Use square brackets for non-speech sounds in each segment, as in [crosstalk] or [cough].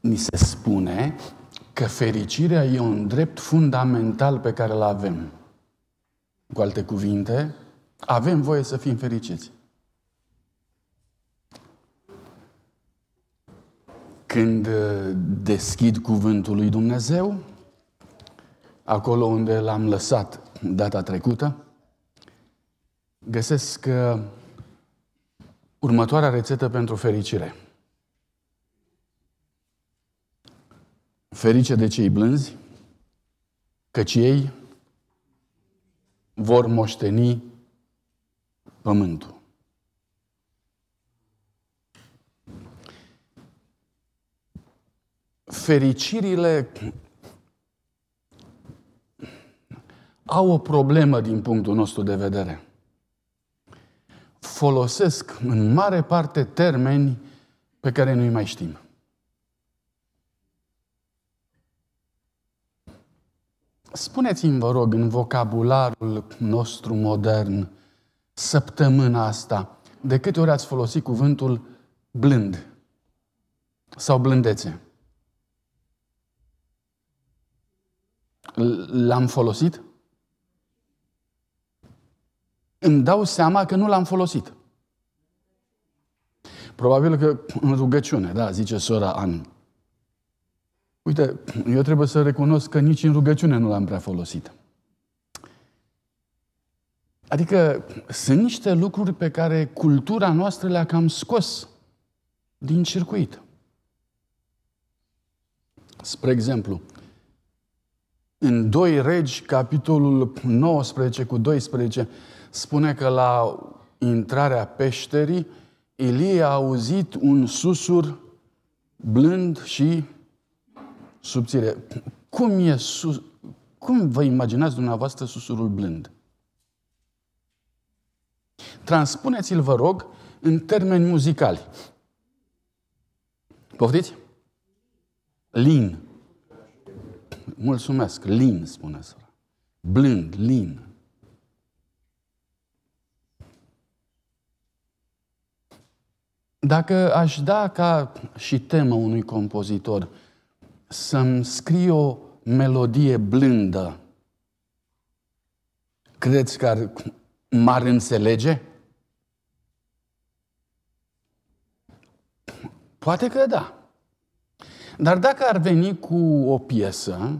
ni se spune că fericirea e un drept fundamental pe care îl avem. Cu alte cuvinte, avem voie să fim fericiți. Când uh, deschid cuvântul lui Dumnezeu, acolo unde l-am lăsat data trecută, găsesc uh, următoarea rețetă pentru fericire – Ferice de cei blânzi, căci ei vor moșteni pământul. Fericirile au o problemă din punctul nostru de vedere. Folosesc în mare parte termeni pe care nu-i mai știm. Spuneți-mi, vă rog, în vocabularul nostru modern, săptămâna asta, de câte ori ați folosit cuvântul blând sau blândețe? L-am folosit? Îmi dau seama că nu l-am folosit. Probabil că în rugăciune, da, zice sora Ani. Uite, eu trebuie să recunosc că nici în rugăciune nu l-am prea folosit. Adică sunt niște lucruri pe care cultura noastră le-a cam scos din circuit. Spre exemplu, în 2 Regi, capitolul 19 cu 12, spune că la intrarea peșterii, Ilie a auzit un susur blând și subțire. Cum, e sus, cum vă imaginați dumneavoastră susurul blând? Transpuneți-l, vă rog, în termeni muzicali. Poftiți? Lin. Mulțumesc. Lin, spune sora. Blând, lin. Dacă aș da ca și temă unui compozitor să-mi scrii o melodie blândă, credeți că m-ar înțelege? Poate că da. Dar dacă ar veni cu o piesă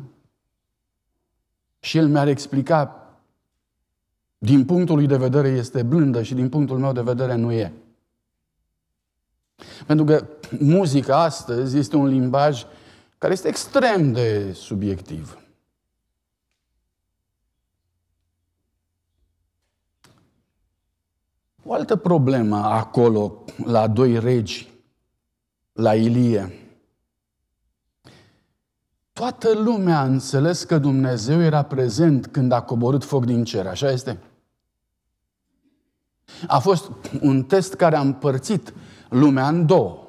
și el mi-ar explica din punctul lui de vedere este blândă și din punctul meu de vedere nu e. Pentru că muzica astăzi este un limbaj care este extrem de subiectiv. O altă problemă acolo, la doi regi, la Ilie. Toată lumea a înțeles că Dumnezeu era prezent când a coborât foc din cer, așa este? A fost un test care a împărțit lumea în două.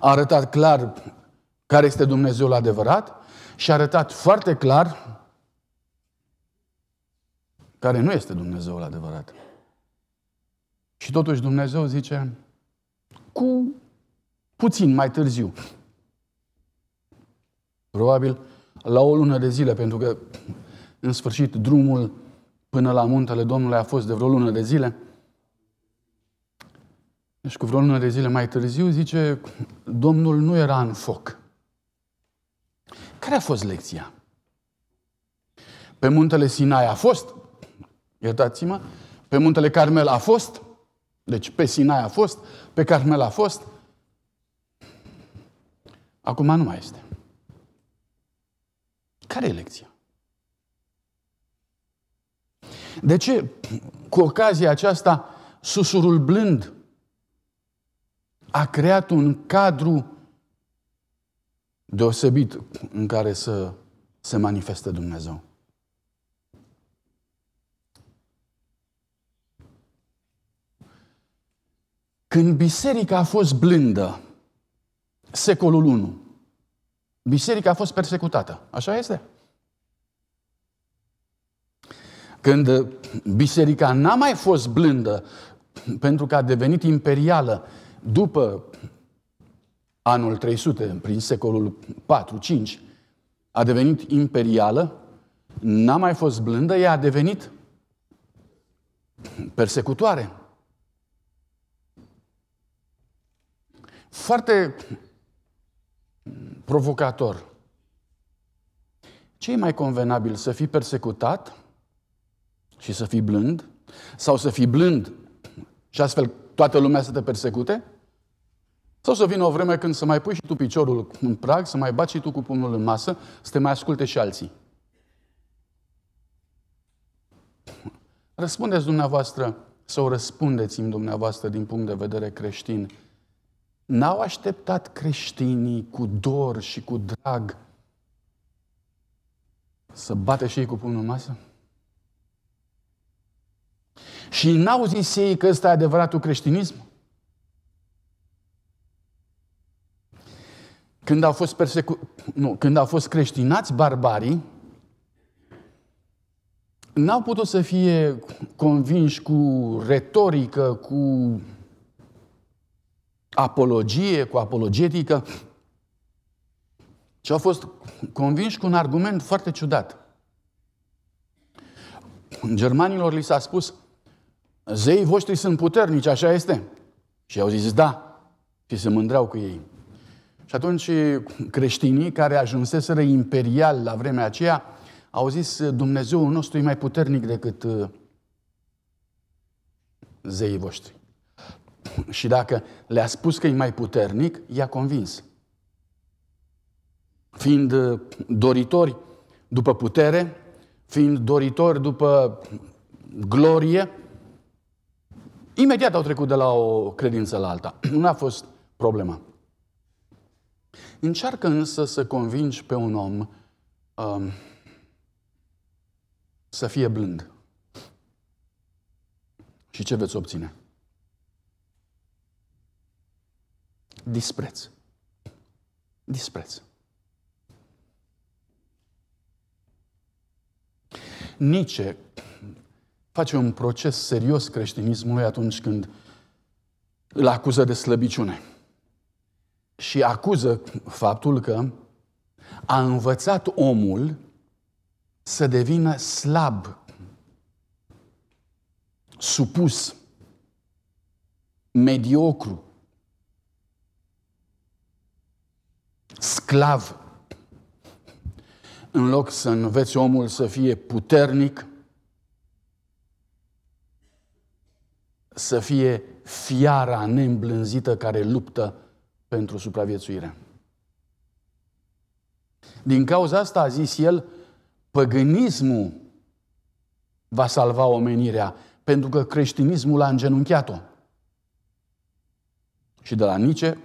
A arătat clar care este Dumnezeul adevărat și a arătat foarte clar care nu este Dumnezeul adevărat. Și totuși Dumnezeu zice, cu puțin mai târziu, probabil la o lună de zile, pentru că în sfârșit drumul până la muntele Domnului a fost de vreo lună de zile, deci cu vreo lună de zile mai târziu, zice, Domnul nu era în foc. Care a fost lecția? Pe muntele Sinai a fost, iertați-mă, pe muntele Carmel a fost, deci pe Sinai a fost, pe Carmel a fost, acum nu mai este. Care e lecția? De ce cu ocazia aceasta susurul blând a creat un cadru deosebit în care să se manifeste Dumnezeu. Când biserica a fost blândă, secolul 1, biserica a fost persecutată. Așa este? Când biserica n-a mai fost blândă pentru că a devenit imperială după anul 300, prin secolul 4-5, a devenit imperială, n-a mai fost blândă, ea a devenit persecutoare. Foarte provocator. Ce e mai convenabil, să fii persecutat și să fii blând? Sau să fii blând și astfel toată lumea să te persecute? Sau să vină o vreme când să mai pui și tu piciorul în prag, să mai baci și tu cu pumnul în masă, să te mai asculte și alții. Răspundeți dumneavoastră, sau răspundeți-mi dumneavoastră din punct de vedere creștin, n-au așteptat creștinii cu dor și cu drag să bate și ei cu pumnul în masă? Și n-au zis ei că ăsta e adevăratul creștinism? Când au fost, persecu... nu, când au fost creștinați barbarii, n-au putut să fie convinși cu retorică, cu apologie, cu apologetică, ci au fost convinși cu un argument foarte ciudat. Germanilor li s-a spus, zeii voștri sunt puternici, așa este. Și au zis, da, și se mândreau cu ei. Și atunci creștinii care ajunseseră imperial la vremea aceea au zis Dumnezeul nostru e mai puternic decât uh, zeii voștri. [clears throat] Și dacă le-a spus că e mai puternic, i-a convins. Fiind uh, doritori după putere, fiind doritori după glorie, imediat au trecut de la o credință la alta. [clears throat] Nu a fost problema. Încearcă însă să convingi pe un om um, să fie blând. Și ce veți obține? Dispreț. Dispreț. Nice face un proces serios creștinismului atunci când îl acuză de slăbiciune și acuză faptul că a învățat omul să devină slab, supus, mediocru, sclav. În loc să înveți omul să fie puternic, să fie fiara neîmblânzită care luptă pentru supraviețuire. Din cauza asta a zis el, păgânismul va salva omenirea, pentru că creștinismul a îngenunchiat-o. Și de la Nice,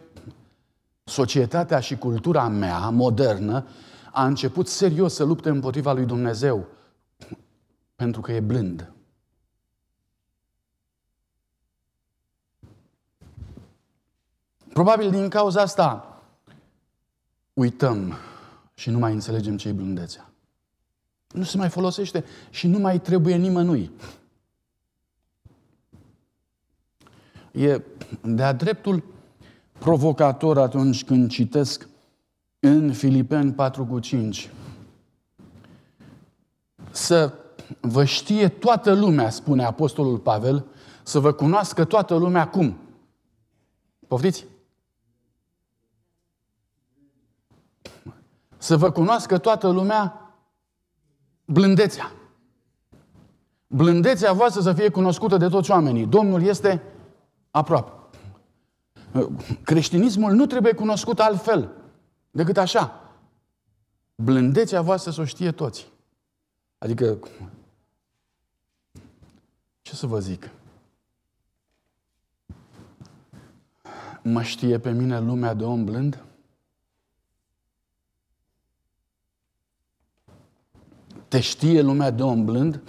societatea și cultura mea modernă a început serios să lupte împotriva lui Dumnezeu, pentru că e blând. Probabil din cauza asta uităm și nu mai înțelegem ce e blândețea. Nu se mai folosește și nu mai trebuie nimănui. E de-a dreptul provocator atunci când citesc în Filipeni 4 cu 5. Să vă știe toată lumea, spune Apostolul Pavel, să vă cunoască toată lumea cum? Poftiți? Să vă cunoască toată lumea blândețea. Blândețea voastră să fie cunoscută de toți oamenii. Domnul este aproape. Creștinismul nu trebuie cunoscut altfel decât așa. Blândețea voastră să o știe toți. Adică, ce să vă zic? Mă știe pe mine lumea de om blând? Te știe lumea de om blând?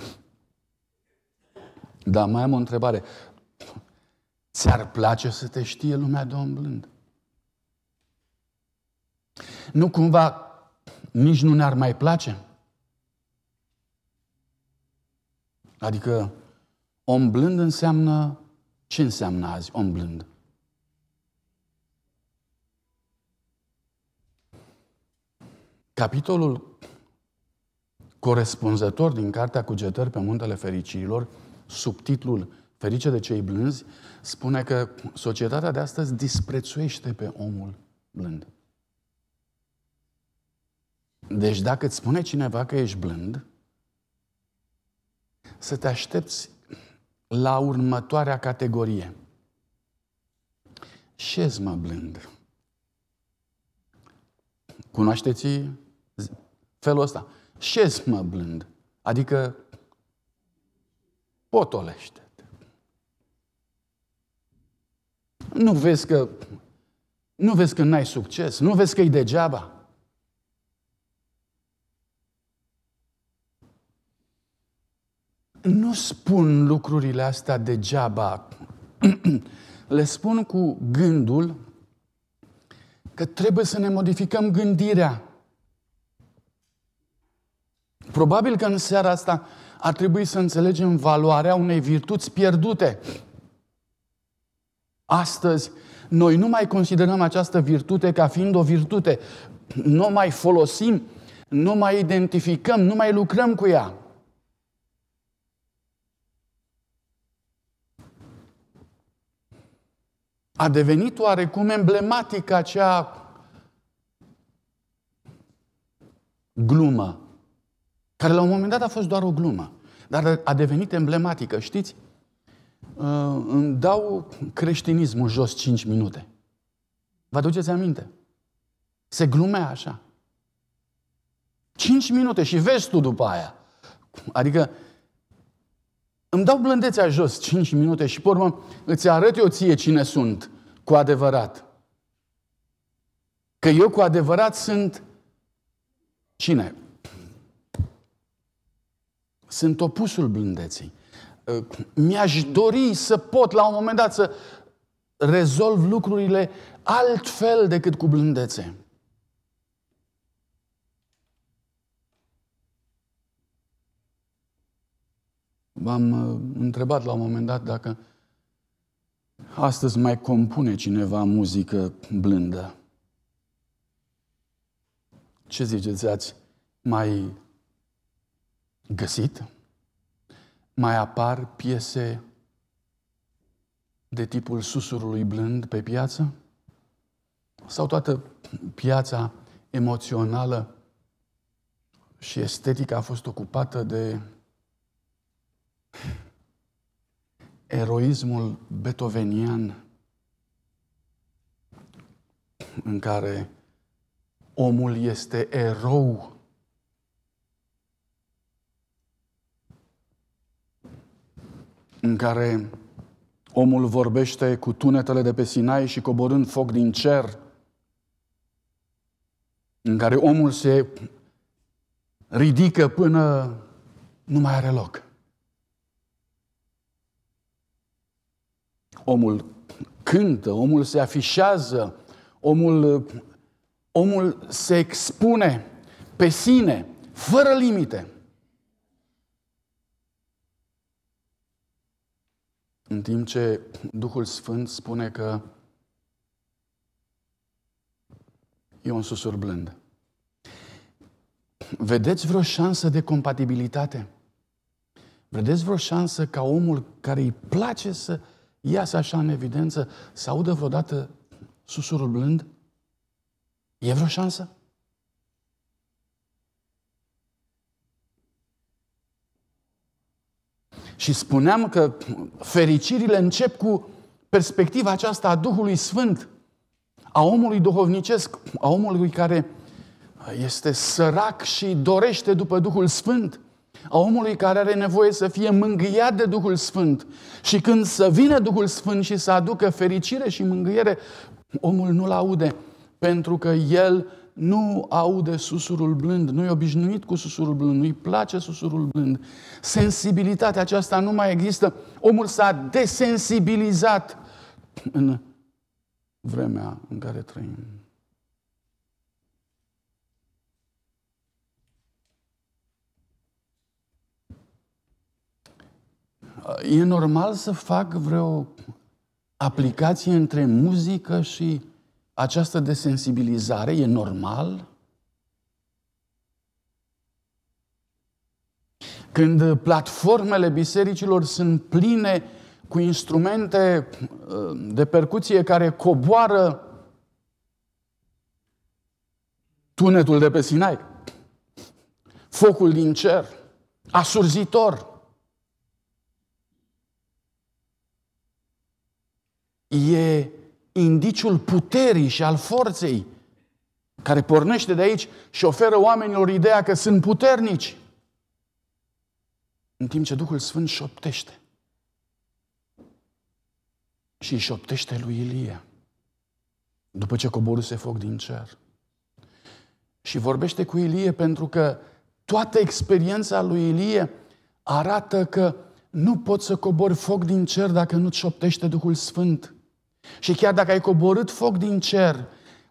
Dar mai am o întrebare. Ți-ar place să te știe lumea de om blând? Nu cumva nici nu ne-ar mai place? Adică om blând înseamnă ce înseamnă azi om blând? Capitolul corespunzător din cartea Cugetări pe Muntele Fericirilor, subtitlul Ferice de cei blânzi, spune că societatea de astăzi disprețuiește pe omul blând. Deci dacă îți spune cineva că ești blând, să te aștepți la următoarea categorie. Șezi mă blând. Cunoașteți felul ăsta mă blând, adică potolește -te. Nu vezi că nu vezi că n-ai succes, nu vezi că e degeaba. Nu spun lucrurile astea degeaba. [clears throat] Le spun cu gândul că trebuie să ne modificăm gândirea. Probabil că în seara asta ar trebui să înțelegem valoarea unei virtuți pierdute. Astăzi, noi nu mai considerăm această virtute ca fiind o virtute. Nu o mai folosim, nu mai identificăm, nu mai lucrăm cu ea. A devenit oarecum emblematică acea glumă care la un moment dat a fost doar o glumă, dar a devenit emblematică. Știți, uh, îmi dau creștinismul jos 5 minute. Vă aduceți aminte? Se glumea așa. 5 minute și vezi tu după aia. Adică îmi dau blândețea jos 5 minute și pe urmă îți arăt eu ție cine sunt cu adevărat. Că eu cu adevărat sunt cine? Sunt opusul blândeții. Ă, mi-aș dori să pot la un moment dat să rezolv lucrurile altfel decât cu blândețe. V-am ă, întrebat la un moment dat dacă astăzi mai compune cineva muzică blândă. Ce ziceți, ați mai găsit, mai apar piese de tipul susurului blând pe piață? Sau toată piața emoțională și estetică a fost ocupată de eroismul beethovenian în care omul este erou în care omul vorbește cu tunetele de pe Sinai și coborând foc din cer, în care omul se ridică până nu mai are loc. Omul cântă, omul se afișează, omul, omul se expune pe sine, fără limite. În timp ce Duhul Sfânt spune că e un susur blând. Vedeți vreo șansă de compatibilitate? Vedeți vreo șansă ca omul care îi place să iasă așa în evidență, să audă vreodată susurul blând? E vreo șansă? Și spuneam că fericirile încep cu perspectiva aceasta a Duhului Sfânt, a omului duhovnicesc, a omului care este sărac și dorește după Duhul Sfânt, a omului care are nevoie să fie mângâiat de Duhul Sfânt. Și când să vină Duhul Sfânt și să aducă fericire și mângâiere, omul nu-l aude, pentru că el nu aude susurul blând, nu e obișnuit cu susurul blând, nu-i place susurul blând. Sensibilitatea aceasta nu mai există. Omul s-a desensibilizat în vremea în care trăim. E normal să fac vreo aplicație între muzică și această desensibilizare e normal? Când platformele bisericilor sunt pline cu instrumente uh, de percuție care coboară tunetul de pe Sinai, focul din cer, asurzitor. E indiciul puterii și al forței care pornește de aici și oferă oamenilor ideea că sunt puternici. În timp ce Duhul Sfânt șoptește. Și șoptește lui Ilie. După ce coboruse foc din cer. Și vorbește cu Ilie pentru că toată experiența lui Ilie arată că nu poți să cobori foc din cer dacă nu-ți șoptește Duhul Sfânt. Și chiar dacă ai coborât foc din cer,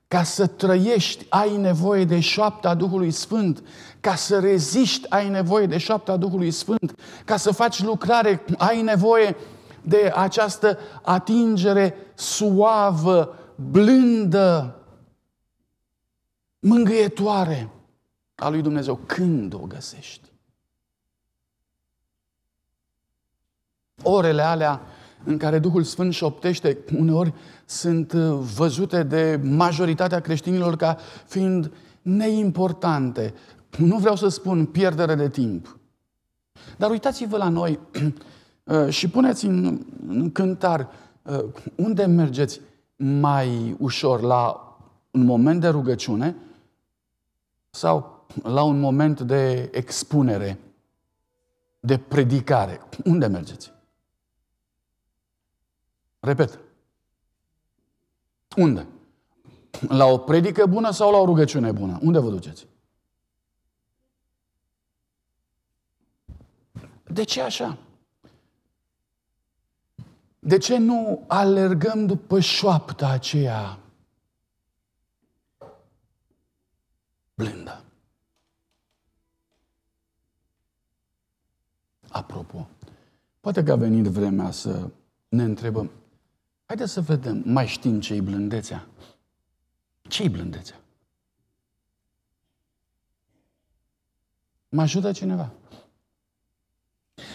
ca să trăiești, ai nevoie de șoapta Duhului Sfânt. Ca să reziști, ai nevoie de șoapta Duhului Sfânt. Ca să faci lucrare, ai nevoie de această atingere suavă, blândă, mângâietoare a lui Dumnezeu. Când o găsești? Orele alea în care Duhul Sfânt șoptește, uneori sunt uh, văzute de majoritatea creștinilor ca fiind neimportante. Nu vreau să spun pierdere de timp. Dar uitați-vă la noi [clears throat] uh, și puneți în, în cântar uh, unde mergeți mai ușor, la un moment de rugăciune sau la un moment de expunere, de predicare. Unde mergeți? Repet. Unde? La o predică bună sau la o rugăciune bună? Unde vă duceți? De ce așa? De ce nu alergăm după șoapta aceea blândă? Apropo, poate că a venit vremea să ne întrebăm Haideți să vedem, mai știm ce-i blândețea. Ce-i blândețea? Mă ajută cineva?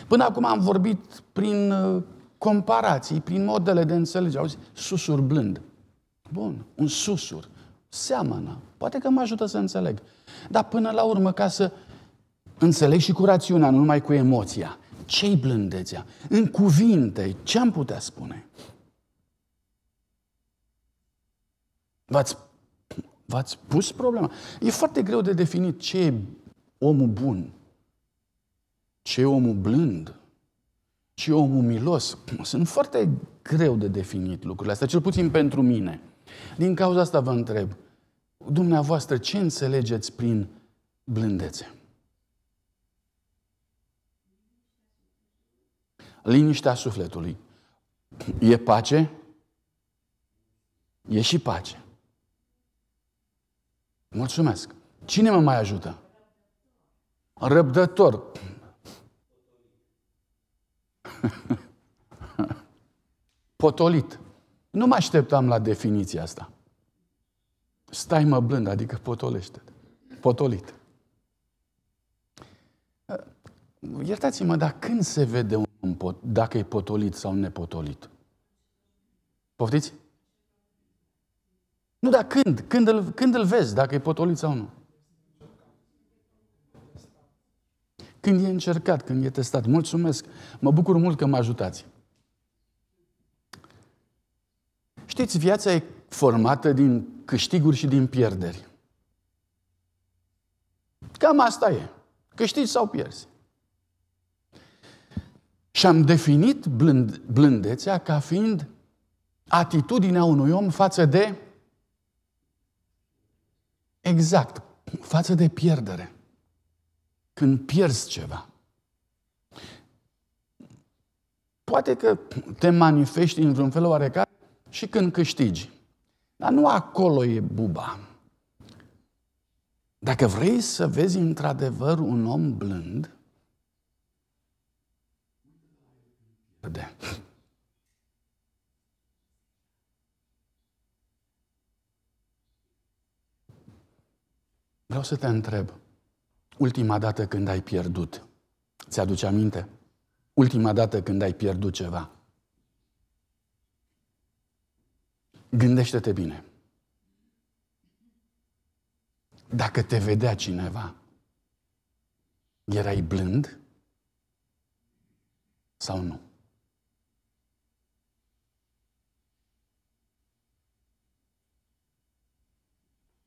Până acum am vorbit prin uh, comparații, prin modele de înțelegere. Auzi, susur blând. Bun, un susur. Seamănă. Poate că mă ajută să înțeleg. Dar până la urmă, ca să înțeleg și cu rațiunea, nu numai cu emoția. Ce-i blândețea? În cuvinte, ce am putea spune? V-ați, v-ați pus problema? E foarte greu de definit ce e omul bun, ce e omul blând, ce e omul milos. Sunt foarte greu de definit lucrurile astea, cel puțin pentru mine. Din cauza asta vă întreb, dumneavoastră, ce înțelegeți prin blândețe? Liniștea sufletului. E pace? E și pace. Mulțumesc. Cine mă mai ajută? Răbdător. [laughs] Potolit. Nu mă așteptam la definiția asta. Stai mă blând, adică potolește Potolit. Iertați-mă, dar când se vede un pot, dacă e potolit sau nepotolit? Poftiți? Nu, dar când? Când îl, când îl vezi, dacă e potolit sau nu? Când e încercat, când e testat. Mulțumesc. Mă bucur mult că mă ajutați. Știți, viața e formată din câștiguri și din pierderi. Cam asta e. Câștigi sau pierzi. Și am definit blând, blândețea ca fiind atitudinea unui om față de Exact, față de pierdere. Când pierzi ceva. Poate că te manifesti în vreun fel oarecare și când câștigi. Dar nu acolo e buba. Dacă vrei să vezi într-adevăr un om blând, de. Vreau să te întreb, ultima dată când ai pierdut, ți-aduce aminte? Ultima dată când ai pierdut ceva. Gândește-te bine. Dacă te vedea cineva, erai blând sau nu?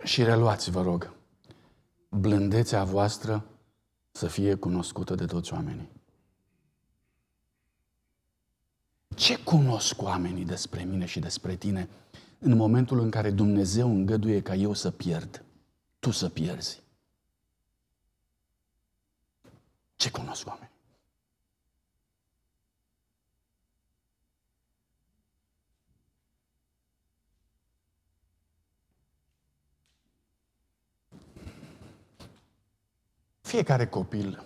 Și reluați, vă rog blândețea voastră să fie cunoscută de toți oamenii. Ce cunosc oamenii despre mine și despre tine în momentul în care Dumnezeu îngăduie ca eu să pierd, tu să pierzi? Ce cunosc oamenii? Fiecare copil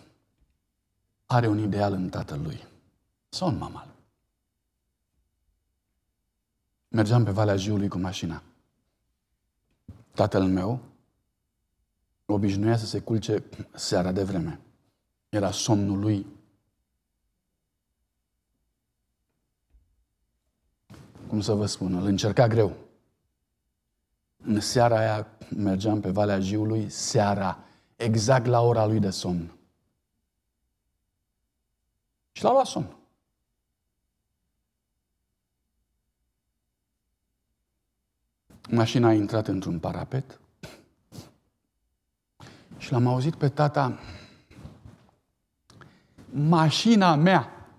are un ideal în lui sau în mama lui. Mergeam pe Valea Jiului cu mașina. Tatăl meu obișnuia să se culce seara de vreme. Era somnul lui. Cum să vă spun, îl încerca greu. În seara aia mergeam pe Valea Jiului, seara exact la ora lui de somn. Și l-a luat somn. Mașina a intrat într-un parapet și l-am auzit pe tata mașina mea.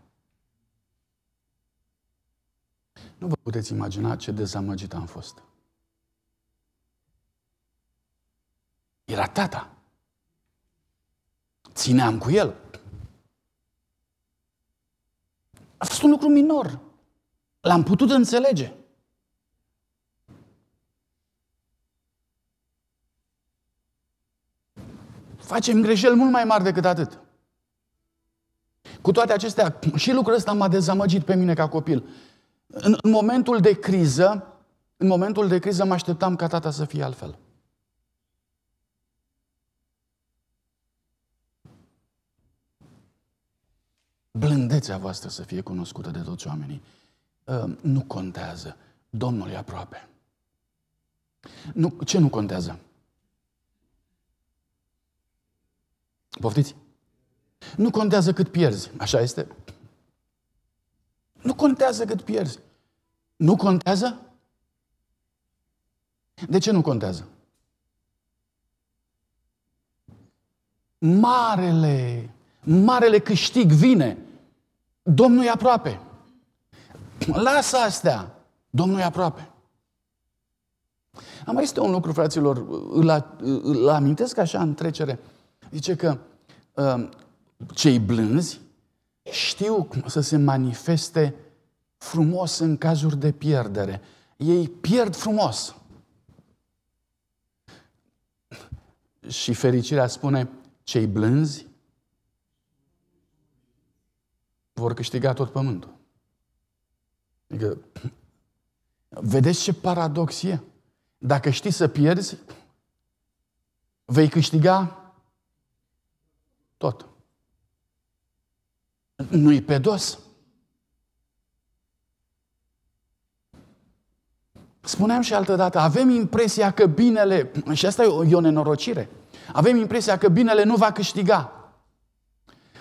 Nu vă puteți imagina ce dezamăgit am fost. Era tata țineam cu el. A fost un lucru minor. L-am putut înțelege. Facem greșeli mult mai mari decât atât. Cu toate acestea, și lucrul ăsta m-a dezamăgit pe mine ca copil. În, în momentul de criză, în momentul de criză mă așteptam ca tata să fie altfel. blândețea voastră să fie cunoscută de toți oamenii. Ă, nu contează. Domnul e aproape. Nu, ce nu contează? Poftiți? Nu contează cât pierzi, așa este? Nu contează cât pierzi. Nu contează? De ce nu contează? Marele, marele câștig vine Domnul e aproape. Lasă astea. Domnul e aproape. Am mai este un lucru, fraților, îl, îl amintesc așa în trecere. Zice că um, cei blânzi știu cum să se manifeste frumos în cazuri de pierdere. Ei pierd frumos. Și fericirea spune, cei blânzi vor câștiga tot pământul. Adică, vedeți ce paradox e? Dacă știi să pierzi, vei câștiga tot. Nu-i pe dos. Spuneam și altă dată, avem impresia că binele, și asta e o, e o nenorocire, avem impresia că binele nu va câștiga.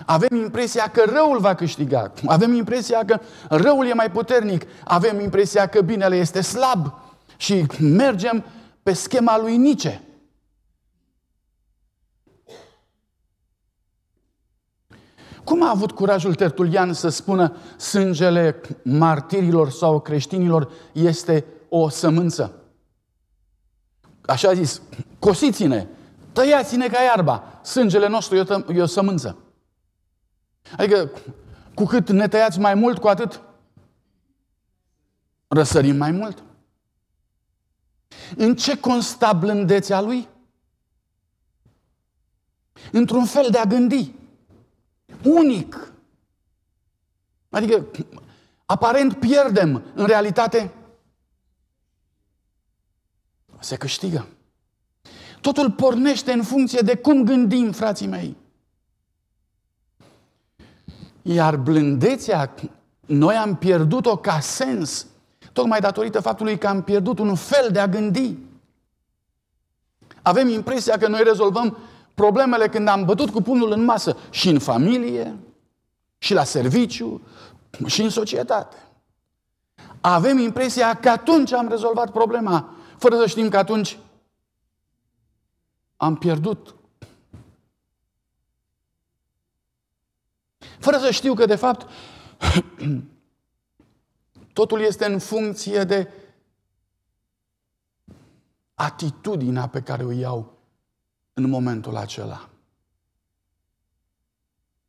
Avem impresia că răul va câștiga. Avem impresia că răul e mai puternic. Avem impresia că binele este slab. Și mergem pe schema lui Nice. Cum a avut curajul Tertulian să spună sângele martirilor sau creștinilor este o sămânță? Așa a zis, cosiți-ne, tăiați-ne ca iarba, sângele nostru e o, sămânță. Adică, cu cât ne tăiați mai mult, cu atât răsărim mai mult. În ce consta blândețea lui? Într-un fel de a gândi. Unic. Adică, aparent pierdem, în realitate se câștigă. Totul pornește în funcție de cum gândim, frații mei. Iar blândețea, noi am pierdut-o ca sens, tocmai datorită faptului că am pierdut un fel de a gândi. Avem impresia că noi rezolvăm problemele când am bătut cu pumnul în masă și în familie, și la serviciu, și în societate. Avem impresia că atunci am rezolvat problema, fără să știm că atunci am pierdut fără să știu că, de fapt, [clears throat] totul este în funcție de atitudinea pe care o iau în momentul acela.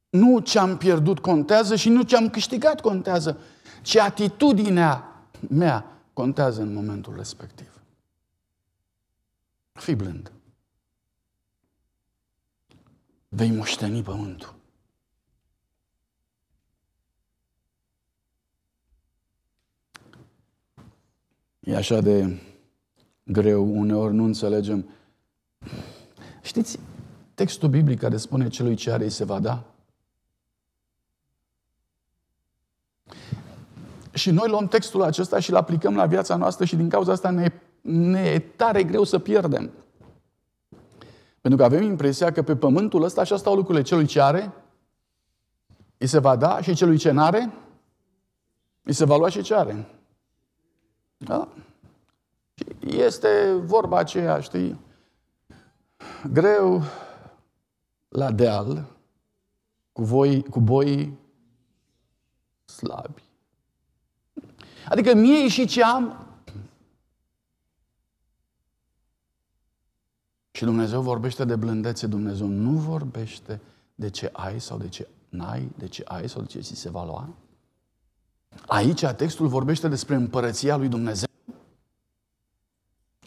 Nu ce am pierdut contează și nu ce am câștigat contează, ci atitudinea mea contează în momentul respectiv. Fii blând. Vei moșteni pământul. E așa de greu, uneori nu înțelegem. Știți, textul biblic care spune celui ce are îi se va da? Și noi luăm textul acesta și îl aplicăm la viața noastră și din cauza asta ne, ne e tare greu să pierdem. Pentru că avem impresia că pe pământul ăsta așa stau lucrurile. Celui ce are, îi se va da și celui ce n-are, îi se va lua și ce are. Da? Este vorba aceea, știi, greu la deal, cu, voi, cu boi slabi. Adică mie și ce am, Și Dumnezeu vorbește de blândețe, Dumnezeu nu vorbește de ce ai sau de ce n-ai, de ce ai sau de ce ți se va lua. Aici textul vorbește despre împărăția lui Dumnezeu.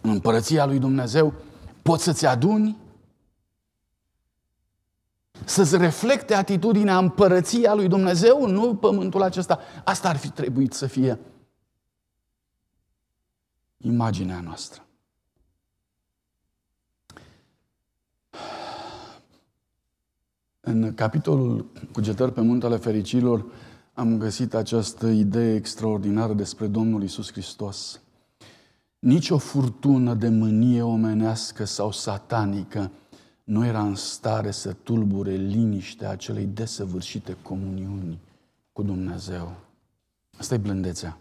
În împărăția lui Dumnezeu poți să-ți aduni, să-ți reflecte atitudinea împărăția lui Dumnezeu, nu pământul acesta. Asta ar fi trebuit să fie imaginea noastră. În capitolul Cugetări pe Muntele Fericilor, am găsit această idee extraordinară despre Domnul Isus Hristos. Nici o furtună de mânie omenească sau satanică nu era în stare să tulbure liniștea acelei desăvârșite comuniuni cu Dumnezeu. Asta e blândețea.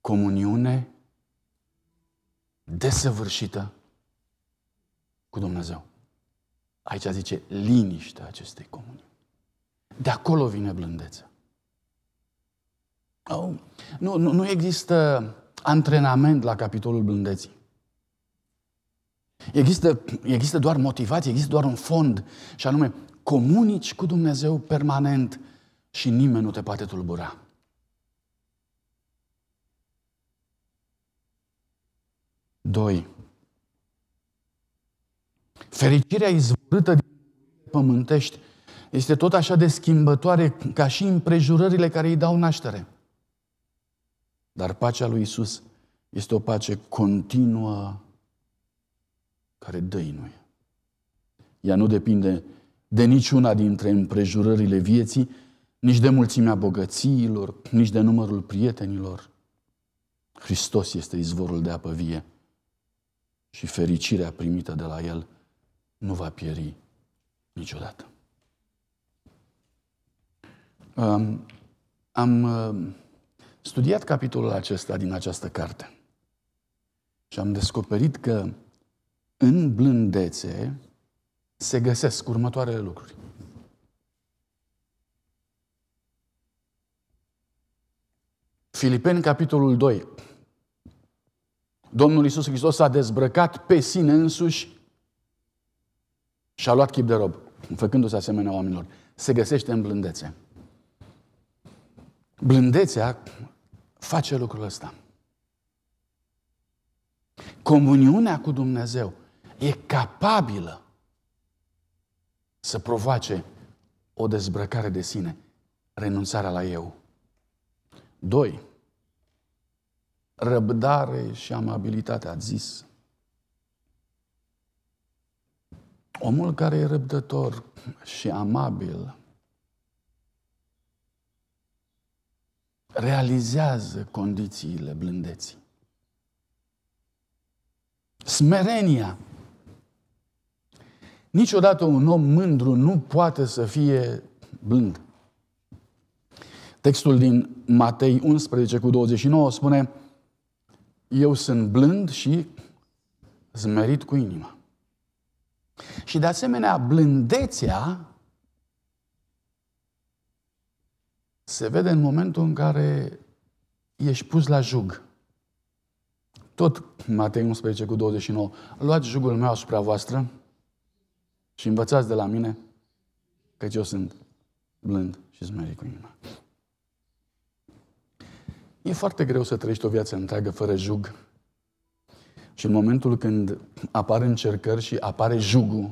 Comuniune desăvârșită cu Dumnezeu. Aici zice liniștea acestei comuniuni. De acolo vine blândețea. Nu, nu, nu există antrenament la capitolul blândeții. Există, există doar motivație, există doar un fond, și anume, comunici cu Dumnezeu permanent și nimeni nu te poate tulbura. Doi. Fericirea izvorâtă din pământești este tot așa de schimbătoare ca și împrejurările care îi dau naștere. Dar pacea lui Isus este o pace continuă care dăinuie. Ea nu depinde de niciuna dintre împrejurările vieții, nici de mulțimea bogățiilor, nici de numărul prietenilor. Hristos este izvorul de apă vie și fericirea primită de la El nu va pieri niciodată. Am uh, studiat capitolul acesta din această carte și am descoperit că în blândețe se găsesc următoarele lucruri. Filipeni, capitolul 2. Domnul Iisus Hristos a dezbrăcat pe sine însuși și a luat chip de rob, făcându-se asemenea oamenilor. Se găsește în blândețe. Blândețea face lucrul ăsta. Comuniunea cu Dumnezeu e capabilă să provoace o dezbrăcare de sine, renunțarea la eu. Doi. Răbdare și amabilitate, a zis. Omul care e răbdător și amabil realizează condițiile blândeții. Smerenia. Niciodată un om mândru nu poate să fie blând. Textul din Matei 11 cu 29 spune Eu sunt blând și zmerit cu inima. Și de asemenea, blândețea se vede în momentul în care ești pus la jug. Tot Matei 11 cu 29. Luați jugul meu asupra voastră și învățați de la mine căci eu sunt blând și smerit cu inima. E foarte greu să trăiești o viață întreagă fără jug. Și în momentul când apar încercări și apare jugul,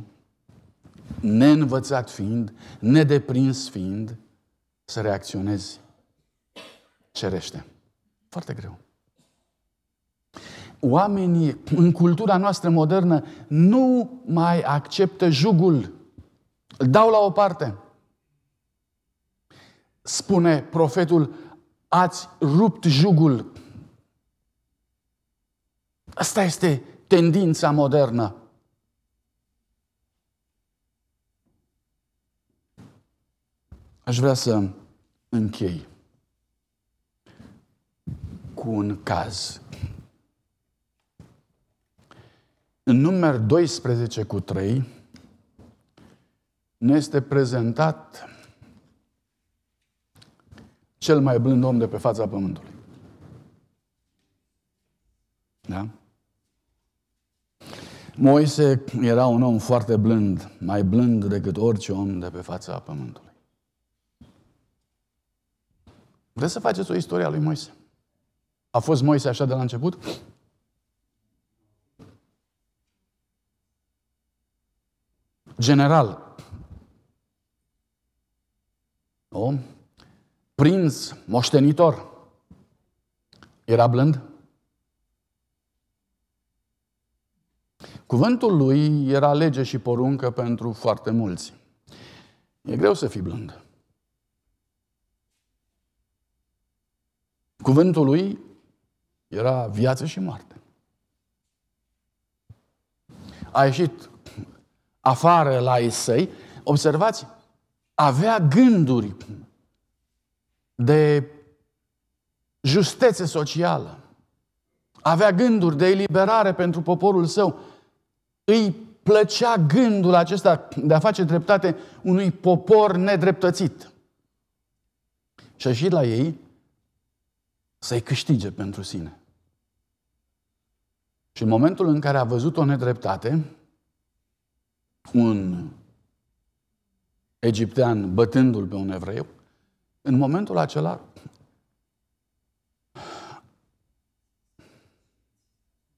neînvățat fiind, nedeprins fiind, să reacționezi cerește. Foarte greu. Oamenii în cultura noastră modernă nu mai acceptă jugul. Îl dau la o parte. Spune profetul, ați rupt jugul. Asta este tendința modernă. Aș vrea să închei cu un caz. În număr 12 cu 3 ne este prezentat cel mai blând om de pe fața pământului. Da? Moise era un om foarte blând, mai blând decât orice om de pe fața pământului. Vreți să faceți o istorie a lui Moise? A fost Moise așa de la început? General. Nu? Prinț, moștenitor. Era blând? Cuvântul lui era lege și poruncă pentru foarte mulți. E greu să fii blând. Cuvântul lui era viață și moarte. A ieșit afară la săi, observați, avea gânduri de justețe socială, avea gânduri de eliberare pentru poporul său, îi plăcea gândul acesta de a face dreptate unui popor nedreptățit. Și a ieșit la ei să-i câștige pentru sine. Și în momentul în care a văzut o nedreptate, un egiptean bătându-l pe un evreu, în momentul acela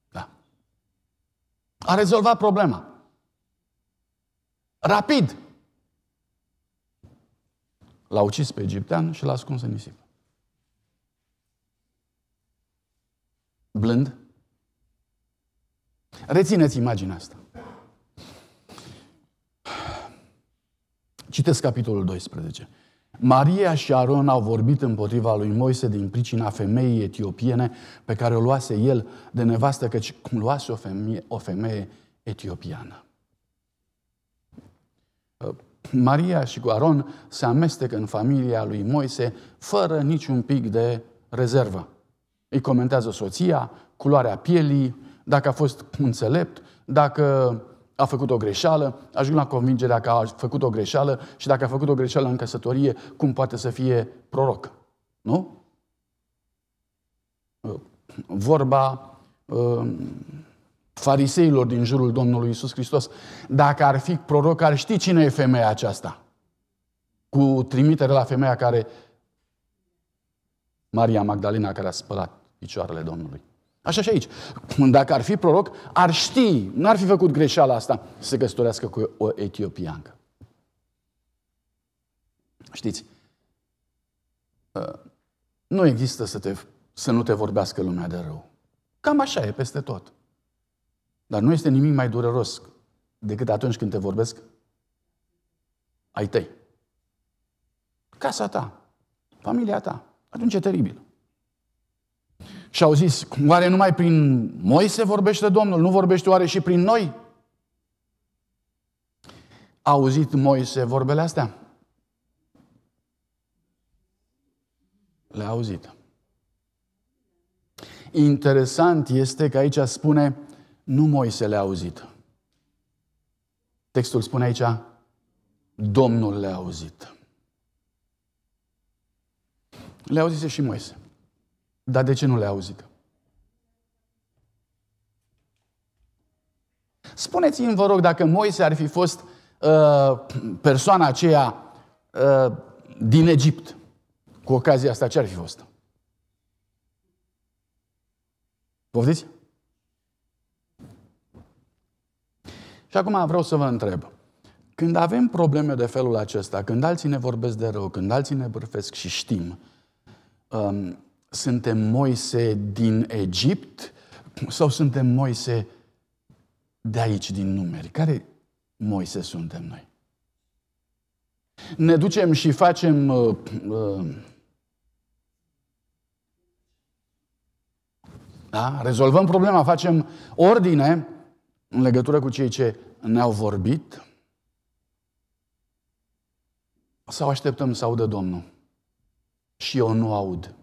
da, a rezolvat problema. Rapid! L-a ucis pe egiptean și l-a ascuns în nisip. blând. Rețineți imaginea asta. Citesc capitolul 12. Maria și Aron au vorbit împotriva lui Moise din pricina femeii etiopiene pe care o luase el de nevastă, căci cum luase o femeie, o femeie etiopiană. Uh, Maria și cu Aron se amestecă în familia lui Moise fără niciun pic de rezervă. Îi comentează soția, culoarea pielii, dacă a fost înțelept, dacă a făcut o greșeală, ajung la convingerea că a făcut o greșeală și dacă a făcut o greșeală în căsătorie, cum poate să fie proroc? Nu? Vorba uh, fariseilor din jurul Domnului Isus Hristos. Dacă ar fi proroc, ar ști cine e femeia aceasta. Cu trimitere la femeia care Maria Magdalena care a spălat picioarele Domnului. Așa și aici. Dacă ar fi proroc, ar ști, n-ar fi făcut greșeala asta să se căsătorească cu o etiopiancă. Știți, ă, nu există să, te, să nu te vorbească lumea de rău. Cam așa e peste tot. Dar nu este nimic mai dureros decât atunci când te vorbesc ai tăi. Casa ta, familia ta, atunci e teribil. Și au zis, oare numai prin Moise vorbește Domnul? Nu vorbește oare și prin noi? A auzit Moise vorbele astea? Le-a auzit. Interesant este că aici spune, nu Moise le-a auzit. Textul spune aici, Domnul le-a auzit. Le auzise și Moise. Dar de ce nu le auzit? Spuneți-mi, vă rog, dacă Moise ar fi fost uh, persoana aceea uh, din Egipt, cu ocazia asta, ce ar fi fost? Poftiți? Și acum vreau să vă întreb. Când avem probleme de felul acesta, când alții ne vorbesc de rău, când alții ne bârfesc și știm, um, suntem Moise din Egipt sau suntem Moise de aici, din numeri? Care Moise suntem noi? Ne ducem și facem uh, uh, da? rezolvăm problema, facem ordine în legătură cu cei ce ne-au vorbit sau așteptăm să audă Domnul? și eu nu aud.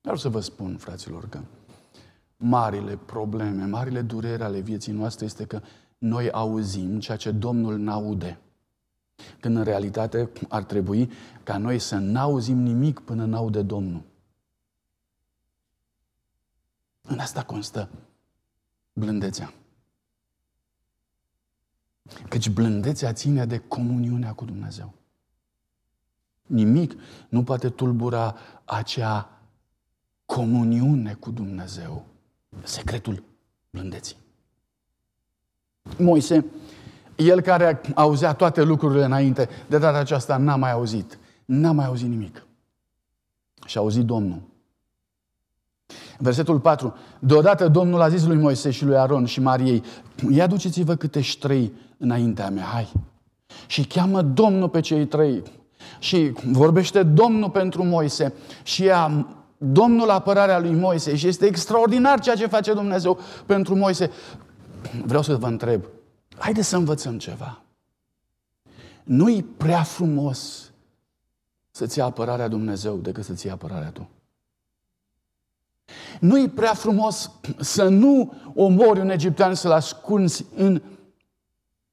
Vreau să vă spun, fraților, că marile probleme, marile durere ale vieții noastre este că noi auzim ceea ce Domnul n-aude. Când în realitate ar trebui ca noi să n-auzim nimic până n-aude Domnul. În asta constă blândețea. Căci blândețea ține de comuniunea cu Dumnezeu. Nimic nu poate tulbura acea comuniune cu Dumnezeu. Secretul blândeții. Moise, el care auzea toate lucrurile înainte, de data aceasta n-a mai auzit. N-a mai auzit nimic. Și a auzit Domnul. Versetul 4. Deodată Domnul a zis lui Moise și lui Aron și Mariei, ia duceți-vă câte trei înaintea mea, hai. Și cheamă Domnul pe cei trei și vorbește Domnul pentru Moise și ea Domnul apărarea lui Moise și este extraordinar ceea ce face Dumnezeu pentru Moise. Vreau să vă întreb, haideți să învățăm ceva. Nu-i prea frumos să-ți ia apărarea Dumnezeu decât să-ți ia apărarea tu. Nu-i prea frumos să nu omori un egiptean să-l ascunzi în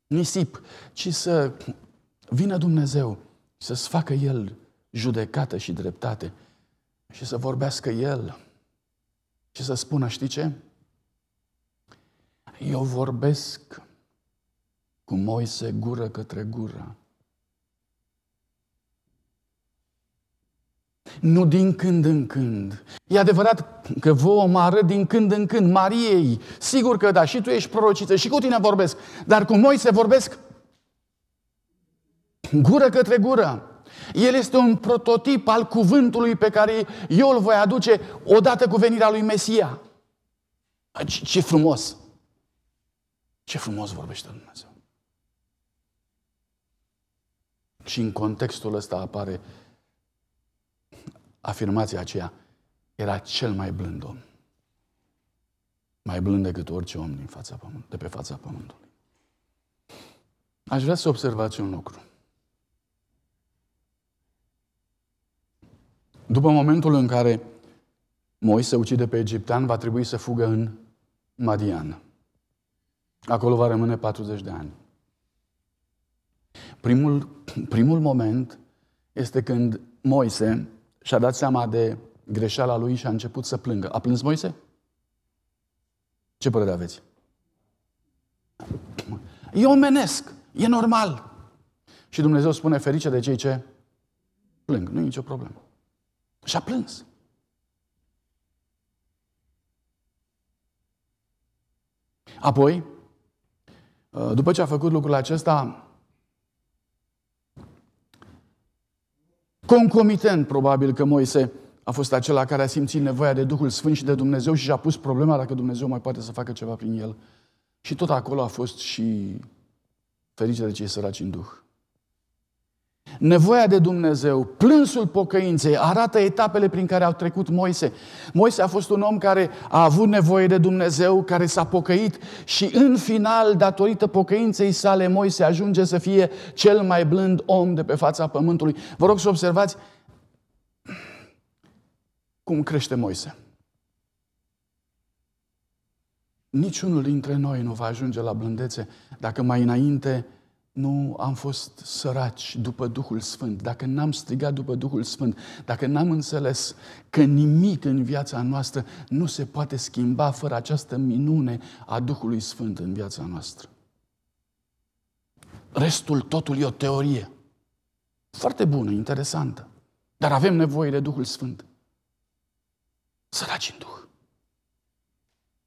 nisip, ci să vină Dumnezeu să-ți facă El judecată și dreptate și să vorbească El și să spună, știi ce? Eu vorbesc cu Moise gură către gură. Nu din când în când. E adevărat că vouă mă arăt din când în când Mariei. Sigur că da, și tu ești prorociță și cu tine vorbesc. Dar cu Moise vorbesc gură către gură. El este un prototip al cuvântului pe care eu îl voi aduce odată cu venirea lui Mesia. Ce, ce frumos! Ce frumos vorbește Dumnezeu! Și în contextul ăsta apare afirmația aceea. Era cel mai blând om. Mai blând decât orice om din fața pământ, de pe fața pământului. Aș vrea să observați un lucru. După momentul în care Moise ucide pe egiptean, va trebui să fugă în Madian. Acolo va rămâne 40 de ani. Primul, [clears throat] primul moment este când Moise și-a dat seama de greșeala lui și a început să plângă. A plâns Moise? Ce părere aveți? E omenesc, e normal. Și Dumnezeu spune ferice de cei ce plâng. Nu e nicio problemă. Și a plâns. Apoi, uh, după ce a făcut lucrul acesta, concomitent probabil că Moise a fost acela care a simțit nevoia de Duhul Sfânt și de Dumnezeu și și-a pus problema dacă Dumnezeu mai poate să facă ceva prin el. Și tot acolo a fost și fericirea de cei săraci în Duh nevoia de Dumnezeu, plânsul pocăinței, arată etapele prin care au trecut Moise. Moise a fost un om care a avut nevoie de Dumnezeu, care s-a pocăit și în final, datorită pocăinței sale, Moise ajunge să fie cel mai blând om de pe fața pământului. Vă rog să observați cum crește Moise. Niciunul dintre noi nu va ajunge la blândețe dacă mai înainte nu am fost săraci după Duhul Sfânt, dacă n-am strigat după Duhul Sfânt, dacă n-am înțeles că nimic în viața noastră nu se poate schimba fără această minune a Duhului Sfânt în viața noastră. Restul totul e o teorie. Foarte bună, interesantă. Dar avem nevoie de Duhul Sfânt. Săraci în Duh.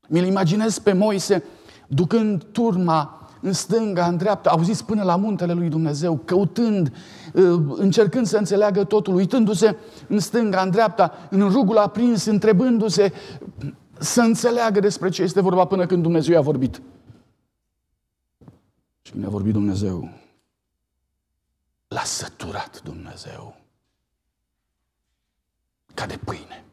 Mi-l imaginez pe Moise ducând turma în stânga, în dreapta, au zis până la muntele lui Dumnezeu, căutând, uh, încercând să înțeleagă totul, uitându-se în stânga, în dreapta, în rugul aprins, întrebându-se să înțeleagă despre ce este vorba până când Dumnezeu i-a vorbit. Și când a vorbit Dumnezeu, l-a săturat Dumnezeu ca de pâine.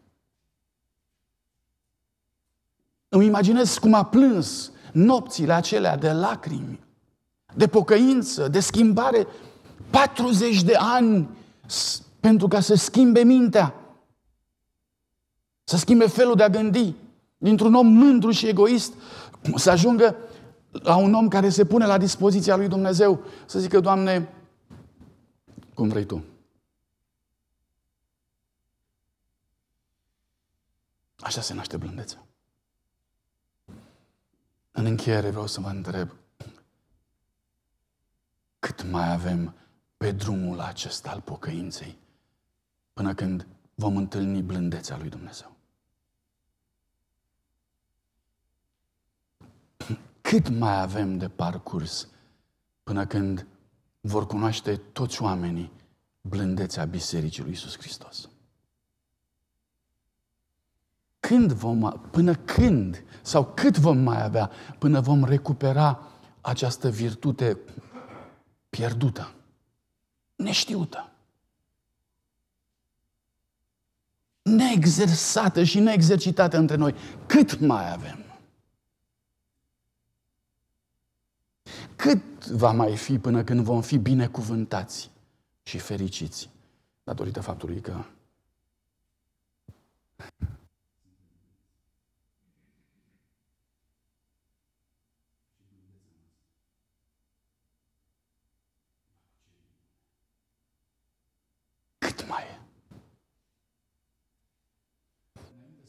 Îmi imaginez cum a plâns nopțile acelea de lacrimi, de pocăință, de schimbare, 40 de ani pentru ca să schimbe mintea, să schimbe felul de a gândi, dintr-un om mândru și egoist, să ajungă la un om care se pune la dispoziția lui Dumnezeu, să zică, Doamne, cum vrei Tu. Așa se naște blândețea. În încheiere vreau să mă întreb cât mai avem pe drumul acesta al pocăinței până când vom întâlni blândețea lui Dumnezeu. Cât mai avem de parcurs până când vor cunoaște toți oamenii blândețea Bisericii lui Iisus Hristos când vom, până când sau cât vom mai avea până vom recupera această virtute pierdută, neștiută, neexersată și neexercitată între noi. Cât mai avem? Cât va mai fi până când vom fi binecuvântați și fericiți datorită faptului că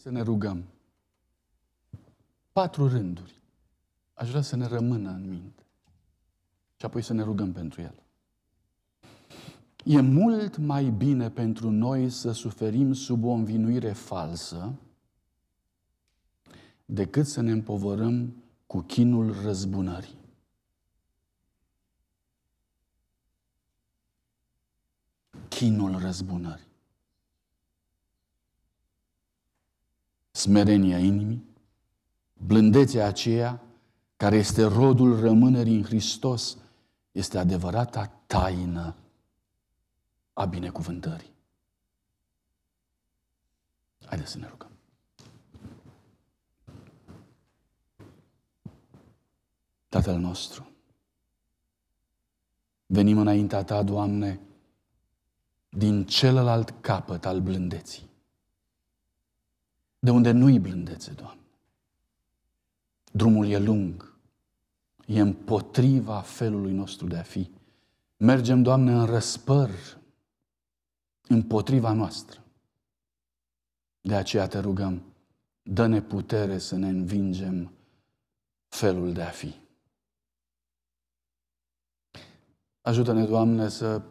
să ne rugăm. Patru rânduri. Aș vrea să ne rămână în minte. Și apoi să ne rugăm pentru el. E mult mai bine pentru noi să suferim sub o învinuire falsă decât să ne împovărăm cu chinul răzbunării. Chinul răzbunării. smerenia inimii, blândețea aceea care este rodul rămânerii în Hristos, este adevărata taină a binecuvântării. Haideți să ne rugăm. Tatăl nostru, venim înaintea Ta, Doamne, din celălalt capăt al blândeții de unde nu-i blândețe, Doamne. Drumul e lung, e împotriva felului nostru de a fi. Mergem, Doamne, în răspăr împotriva noastră. De aceea te rugăm, dă-ne putere să ne învingem felul de a fi. Ajută-ne, Doamne, să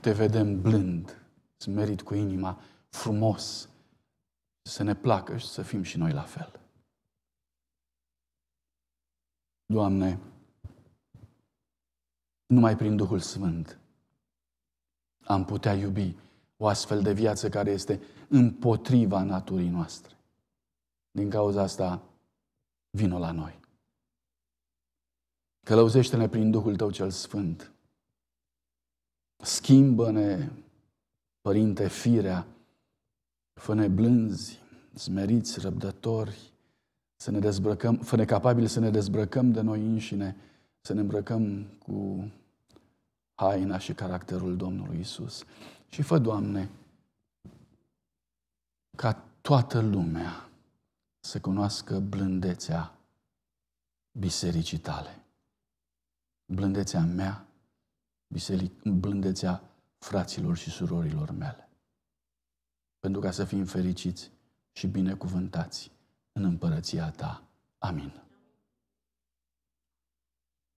te vedem blând, smerit cu inima, frumos, să ne placă și să fim și noi la fel. Doamne, numai prin Duhul Sfânt am putea iubi o astfel de viață care este împotriva naturii noastre. Din cauza asta, vino la noi. Călăuzește-ne prin Duhul Tău cel Sfânt. Schimbă-ne, Părinte, firea Fă-ne blânzi, smeriți, răbdători, să ne dezbrăcăm, fă-ne capabili să ne dezbrăcăm de noi înșine, să ne îmbrăcăm cu haina și caracterul Domnului Isus. Și fă, Doamne, ca toată lumea să cunoască blândețea bisericii tale. Blândețea mea, biseric, blândețea fraților și surorilor mele pentru ca să fim fericiți și binecuvântați în împărăția ta. Amin.